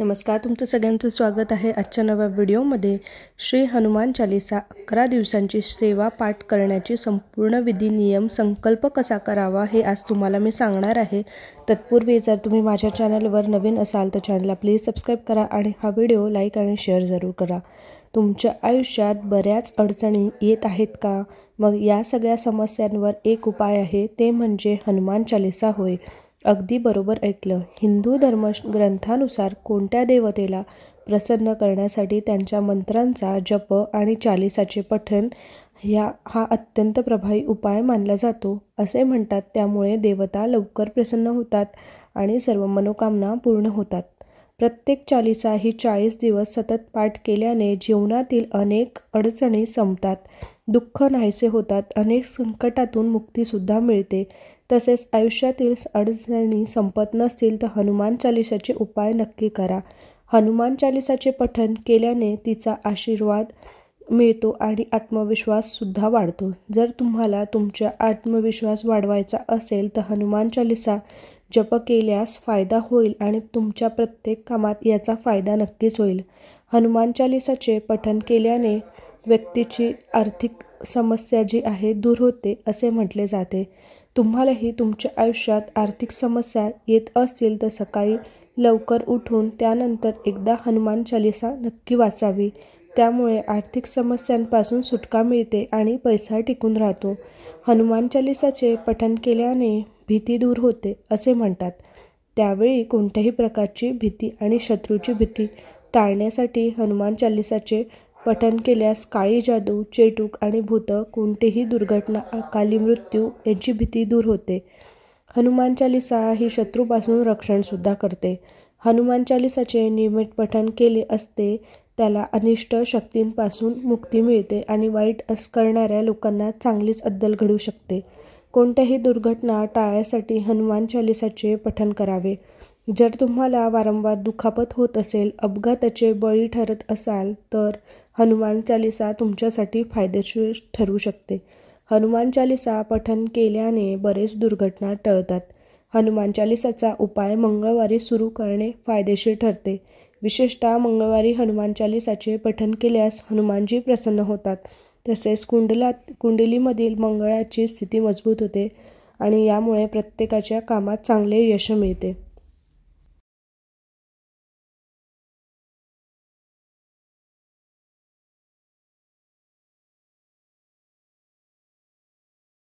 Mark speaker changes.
Speaker 1: नमस्कार तुमचं सगळ्यांचं स्वागत आहे आजच्या नव्या व्हिडिओमध्ये श्री हनुमान चालिसा अकरा दिवसांची सेवा पाठ करण्याची संपूर्ण विधी नियम संकल्प कसा करावा हे आज तुम्हाला मी सांगणार आहे तत्पूर्वी जर तुम्ही माझ्या चॅनलवर नवीन असाल तर चॅनलला प्लीज सबस्क्राईब करा आणि हा व्हिडिओ लाईक आणि शेअर जरूर करा तुमच्या आयुष्यात बऱ्याच अडचणी येत आहेत का मग या सगळ्या समस्यांवर एक उपाय आहे ते म्हणजे हनुमान चालिसा होय अगदी बरोबर ऐकलं हिंदू धर्म ग्रंथानुसार कोणत्या देवतेला प्रसन्न करण्यासाठी त्यांच्या मंत्रांचा जप आणि चालिसाचे पठन ह्या हा अत्यंत प्रभावी उपाय मानला जातो असे म्हणतात त्यामुळे देवता लवकर प्रसन्न होतात आणि सर्व मनोकामना पूर्ण होतात प्रत्येक चालिसा ही चाळीस दिवस सतत पाठ केल्याने जीवनातील अनेक अडचणी संपतात दुःख नाहीसे होतात अनेक संकटातून मुक्तीसुद्धा मिळते तसेच आयुष्यातील अडचणी संपत नसतील तर हनुमान चालिसाचे उपाय नक्की करा हनुमान चालिसाचे पठन केल्याने तिचा आशीर्वाद मिळतो आणि आत्मविश्वाससुद्धा वाढतो जर तुम्हाला तुमच्या आत्मविश्वास वाढवायचा असेल तर हनुमान चालिसा जप केल्यास फायदा होईल आणि तुमच्या प्रत्येक कामात याचा फायदा नक्कीच होईल हनुमान चालिसाचे पठन केल्याने व्यक्तीची आर्थिक समस्या जी आहे दूर होते असे म्हटले जाते तुम्हालाही तुमच्या आयुष्यात आर्थिक समस्या येत असतील तर सकाळी लवकर उठून त्यानंतर एकदा हनुमान चालिसा नक्की वाचावी त्यामुळे आर्थिक समस्यांपासून सुटका मिळते आणि पैसा टिकून राहतो हनुमान चालिसाचे पठन केल्याने भीती दूर होते असे म्हणतात त्यावेळी कोणत्याही प्रकारची भीती आणि शत्रूची भीती टाळण्यासाठी हनुमान चालिसाचे पठन केल्यास काळी जादू चेटूक आणि भूत कोणतेही दुर्घटना अकाली मृत्यू यांची भीती दूर होते हनुमान चालिसा ही शत्रूपासून रक्षणसुद्धा करते हनुमान चालिसाचे नियमित पठण केले असते त्याला अनिष्ट शक्तींपासून मुक्ती मिळते आणि वाईट अस करणाऱ्या लोकांना चांगलीच अद्दल घडू शकते कोणत्याही दुर्घटना टाळण्यासाठी हनुमान चालिसाचे पठण करावे जर तुम्हाला वारंवार दुखापत होत असेल अपघाताचे बळी ठरत असाल तर हनुमान चालिसा तुमच्यासाठी फायदेशीर ठरू शकते हनुमान चालिसा पठन केल्याने बरेच दुर्घटना टळतात हनुमान चालिसाचा उपाय मंगळवारी सुरू करणे फायदेशीर ठरते विशेषतः मंगळवारी हनुमान चालिसाचे पठन केल्यास हनुमानजी प्रसन्न होतात तसेच कुंडलात कुंडलीमधील मंगळाची स्थिती मजबूत होते आणि यामुळे प्रत्येकाच्या कामात चांगले यश मिळते